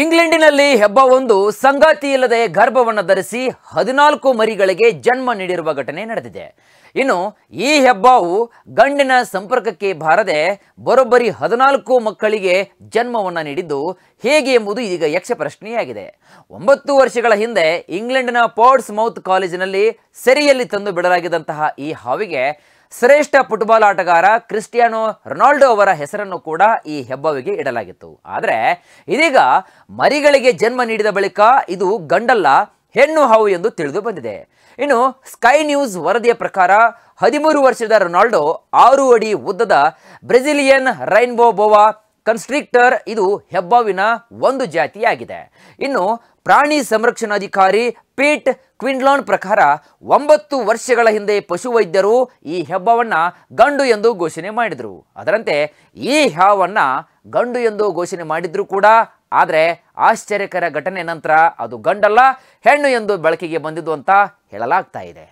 ಇಂಗ್ಲೆಂಡಿನಲ್ಲಿ ಹೆಬ್ಬವೊಂದು ಸಂಗಾತಿ ಇಲ್ಲದೆ ಗರ್ಭವನ್ನು ಧರಿಸಿ ಹದಿನಾಲ್ಕು ಮರಿಗಳಿಗೆ ಜನ್ಮ ನೀಡಿರುವ ಘಟನೆ ನಡೆದಿದೆ ಇನ್ನು ಈ ಹೆಬ್ಬಾವು ಗಂಡಿನ ಸಂಪರ್ಕಕ್ಕೆ ಬಾರದೆ ಬರೋಬ್ಬರಿ ಹದಿನಾಲ್ಕು ಮಕ್ಕಳಿಗೆ ಜನ್ಮವನ್ನು ನೀಡಿದ್ದು ಹೇಗೆ ಎಂಬುದು ಈಗ ಯಕ್ಷ ಪ್ರಶ್ನೆಯಾಗಿದೆ ಒಂಬತ್ತು ವರ್ಷಗಳ ಹಿಂದೆ ಇಂಗ್ಲೆಂಡಿನ ಪೋರ್ಟ್ಸ್ ಮೌತ್ ಕಾಲೇಜಿನಲ್ಲಿ ಸೆರೆಯಲ್ಲಿ ತಂದು ಬಿಡಲಾಗಿದ್ದಂತಹ ಈ ಹಾವಿಗೆ ಶ್ರೇಷ್ಠ ಫುಟ್ಬಾಲ್ ಆಟಗಾರ ಕ್ರಿಸ್ಟಿಯಾನೋ ರೊನಾಲ್ಡೋ ಅವರ ಹೆಸರನ್ನು ಕೂಡ ಈ ಹೆಬ್ಬವಿಗೆ ಇಡಲಾಗಿತ್ತು ಆದರೆ ಇದೀಗ ಮರಿಗಳಿಗೆ ಜನ್ಮ ನೀಡಿದ ಬಳಿಕ ಇದು ಗಂಡಲ್ಲ ಹೆಣ್ಣು ಹಾವು ಎಂದು ತಿಳಿದು ಬಂದಿದೆ ಇನ್ನು ಸ್ಕೈ ನ್ಯೂಸ್ ವರದಿಯ ಪ್ರಕಾರ ಹದಿಮೂರು ವರ್ಷದ ರೊನಾಲ್ಡೋ ಆರು ಅಡಿ ಉದ್ದದ ಬ್ರೆಜಿಲಿಯನ್ ರೈನ್ಬೋ ಬೋವಾ ಕನ್ಸ್ಟ್ರಿಕ್ಟರ್ ಇದು ಹೆಬ್ಬಾವಿನ ಒಂದು ಜಾತಿಯಾಗಿದೆ ಇನ್ನು ಪ್ರಾಣಿ ಸಂರಕ್ಷಣಾಧಿಕಾರಿ ಪೀಟ್ ಕ್ವಿನ್ಲಾನ್ ಪ್ರಕಾರ ಒಂಬತ್ತು ವರ್ಷಗಳ ಹಿಂದೆ ಪಶುವೈದ್ಯರು ಈ ಹೆಬ್ಬವನ್ನ ಗಂಡು ಎಂದು ಘೋಷಣೆ ಮಾಡಿದರು ಅದರಂತೆ ಈ ಹಾವನ್ನ ಗಂಡು ಎಂದು ಘೋಷಣೆ ಮಾಡಿದ್ರು ಕೂಡ ಆದರೆ ಆಶ್ಚರ್ಯಕರ ಘಟನೆ ನಂತರ ಅದು ಗಂಡಲ್ಲ ಹೆಣ್ಣು ಎಂದು ಬಳಕೆಗೆ ಬಂದಿದ್ದು ಅಂತ ಹೇಳಲಾಗ್ತಾ ಇದೆ